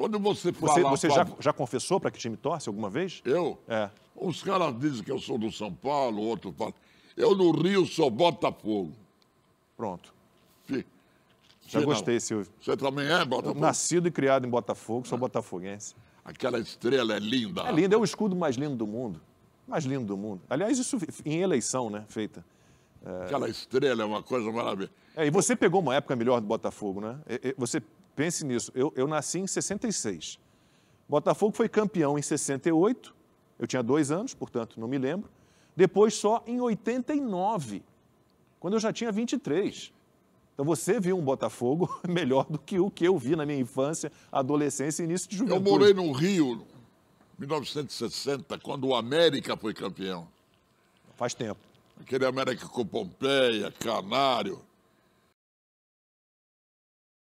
Quando você fala. Você, você já, já confessou para que time torce alguma vez? Eu? É. Os caras dizem que eu sou do São Paulo, outro fala. Eu no Rio sou Botafogo. Pronto. Fih. Já Sim, gostei, não. Silvio. Você também é Botafogo? Eu, nascido e criado em Botafogo, sou botafoguense. Aquela estrela é linda. É linda, é o escudo mais lindo do mundo. Mais lindo do mundo. Aliás, isso em eleição, né? Feita. É... Aquela estrela é uma coisa maravilhosa. É, e você pegou uma época melhor do Botafogo, né? Você Pense nisso. Eu, eu nasci em 66. Botafogo foi campeão em 68. Eu tinha dois anos, portanto, não me lembro. Depois, só em 89, quando eu já tinha 23. Então você viu um Botafogo melhor do que o que eu vi na minha infância, adolescência e início de juventude. Eu morei no Rio, 1960, quando o América foi campeão. Faz tempo. Aquele América com Pompeia, Canário.